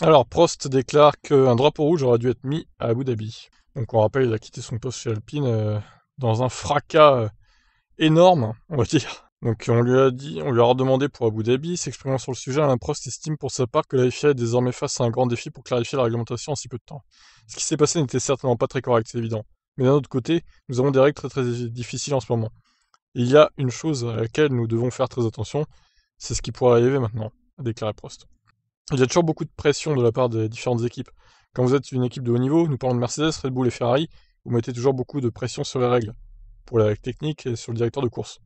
Alors, Prost déclare qu'un drapeau rouge aurait dû être mis à Abu Dhabi. Donc, on rappelle, il a quitté son poste chez Alpine euh, dans un fracas euh, énorme, on va dire. Donc, on lui a dit, on lui a redemandé pour Abu Dhabi. S'exprimant sur le sujet, Prost estime pour sa part que la FIA est désormais face à un grand défi pour clarifier la réglementation en si peu de temps. Ce qui s'est passé n'était certainement pas très correct, c'est évident. Mais d'un autre côté, nous avons des règles très très difficiles en ce moment. il y a une chose à laquelle nous devons faire très attention, c'est ce qui pourrait arriver maintenant, a déclaré Prost il y a toujours beaucoup de pression de la part des différentes équipes. Quand vous êtes une équipe de haut niveau, nous parlons de Mercedes, Red Bull et Ferrari, vous mettez toujours beaucoup de pression sur les règles, pour la technique et sur le directeur de course.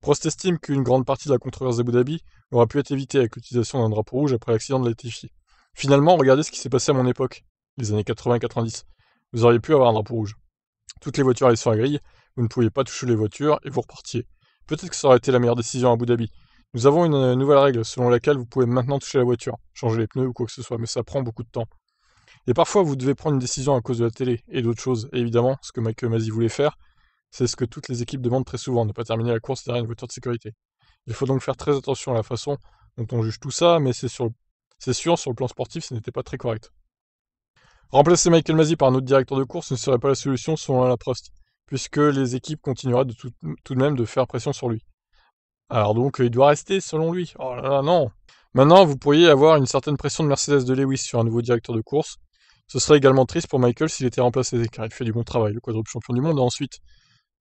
Prost estime qu'une grande partie de la controverse d'Abu Dhabi aurait pu être évitée avec l'utilisation d'un drapeau rouge après l'accident de la Finalement, regardez ce qui s'est passé à mon époque, les années 80 90. Vous auriez pu avoir un drapeau rouge. Toutes les voitures allaient sur la grille, vous ne pouviez pas toucher les voitures et vous repartiez. Peut-être que ça aurait été la meilleure décision à Abu Dhabi, nous avons une euh, nouvelle règle selon laquelle vous pouvez maintenant toucher la voiture, changer les pneus ou quoi que ce soit, mais ça prend beaucoup de temps. Et parfois, vous devez prendre une décision à cause de la télé et d'autres choses. évidemment, ce que Michael Mazzi voulait faire, c'est ce que toutes les équipes demandent très souvent, ne pas terminer la course derrière une voiture de sécurité. Il faut donc faire très attention à la façon dont on juge tout ça, mais c'est sûr, sur le plan sportif, ce n'était pas très correct. Remplacer Michael Mazzi par un autre directeur de course ne serait pas la solution selon la Prost, puisque les équipes continueraient de tout de même de faire pression sur lui. Alors donc, euh, il doit rester selon lui. Oh là là, non Maintenant, vous pourriez avoir une certaine pression de Mercedes de Lewis sur un nouveau directeur de course. Ce serait également triste pour Michael s'il était remplacé, car il fait du bon travail, le quadruple champion du monde. a ensuite,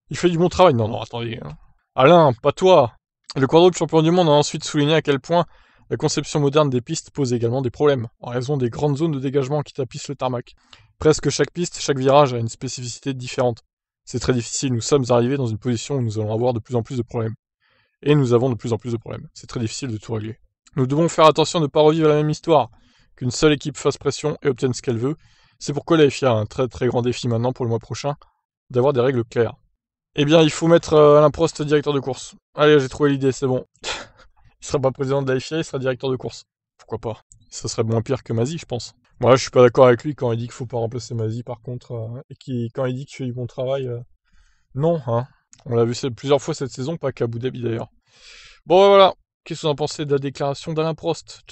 il fait du bon travail. Non, non, attendez. Hein. Alain, pas toi Le quadruple champion du monde a ensuite souligné à quel point la conception moderne des pistes pose également des problèmes, en raison des grandes zones de dégagement qui tapissent le tarmac. Presque chaque piste, chaque virage a une spécificité différente. C'est très difficile, nous sommes arrivés dans une position où nous allons avoir de plus en plus de problèmes et nous avons de plus en plus de problèmes. C'est très difficile de tout régler. Nous devons faire attention de ne pas revivre la même histoire, qu'une seule équipe fasse pression et obtienne ce qu'elle veut. C'est pourquoi la FIA a un très très grand défi maintenant pour le mois prochain, d'avoir des règles claires. Eh bien, il faut mettre euh, Alain Prost directeur de course. Allez, j'ai trouvé l'idée, c'est bon. il sera pas président de la FIA, il sera directeur de course. Pourquoi pas Ça serait moins pire que Mazie, je pense. Moi, je suis pas d'accord avec lui quand il dit qu'il faut pas remplacer Mazie, par contre, euh, et quand il dit que tu fais du bon travail. Euh, non, hein. On l'a vu plusieurs fois cette saison, pas qu'à Abu d'ailleurs. Bon, voilà. Qu'est-ce que vous en pensez de la déclaration d'Alain Prost